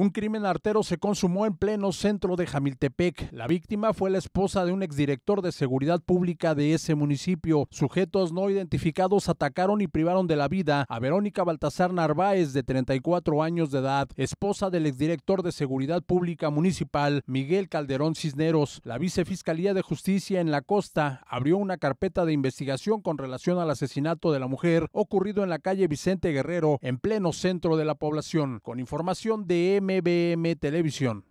Un crimen artero se consumó en pleno centro de Jamiltepec. La víctima fue la esposa de un exdirector de seguridad pública de ese municipio. Sujetos no identificados atacaron y privaron de la vida a Verónica Baltasar Narváez, de 34 años de edad, esposa del exdirector de seguridad pública municipal Miguel Calderón Cisneros. La vicefiscalía de justicia en la costa abrió una carpeta de investigación con relación al asesinato de la mujer ocurrido en la calle Vicente Guerrero, en pleno centro de la población. Con información de M. MBM Televisión.